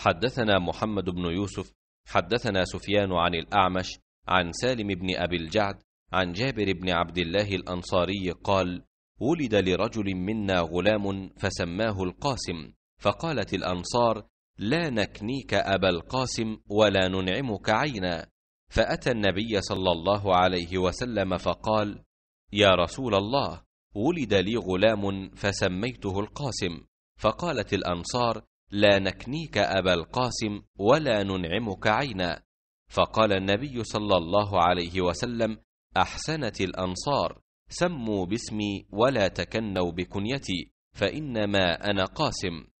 حدثنا محمد بن يوسف حدثنا سفيان عن الأعمش عن سالم بن أبي الجعد عن جابر بن عبد الله الأنصاري قال: ولد لرجل منا غلام فسماه القاسم، فقالت الأنصار: لا نكنيك أبا القاسم ولا ننعمك عينا. فأتى النبي صلى الله عليه وسلم فقال: يا رسول الله، ولد لي غلام فسميته القاسم، فقالت الأنصار: لا نكنيك أبا القاسم ولا ننعمك عينا فقال النبي صلى الله عليه وسلم أحسنت الأنصار سموا باسمي ولا تكنوا بكنيتي فإنما أنا قاسم